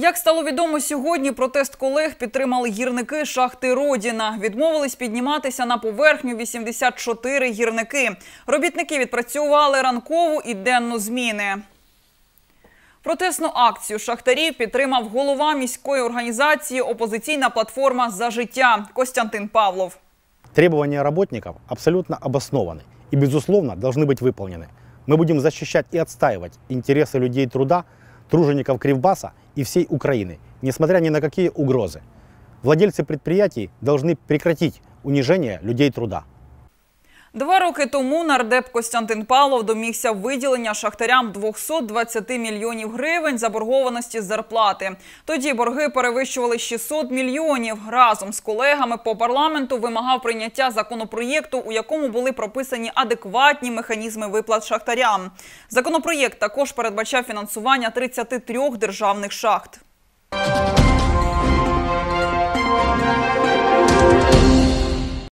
Як стало відомо сьогодні, протест колег підтримали гірники шахти Родіна. Відмовились підніматися на поверхню 84 гірники. Робітники відпрацювали ранкову і денну зміни. Протесну акцію шахтарів підтримав голова міської організації Опозиційна платформа за життя Костянтин Павлов. Требування работников абсолютно обоснованы і, безусловно, должны бути выполнены. Ми будемо захищати і відстаювати інтереси людей труда – тружеников Кривбаса и всей Украины, несмотря ни на какие угрозы. Владельцы предприятий должны прекратить унижение людей труда. Два роки тому нардеп Костянтин Павлов домігся виділення шахтарям 220 мільйонів гривень заборгованості зарплати. Тоді борги перевищували 600 мільйонів. Разом з колегами по парламенту вимагав прийняття законопроєкту, у якому були прописані адекватні механізми виплат шахтарям. Законопроєкт також передбачав фінансування 33 державних шахт.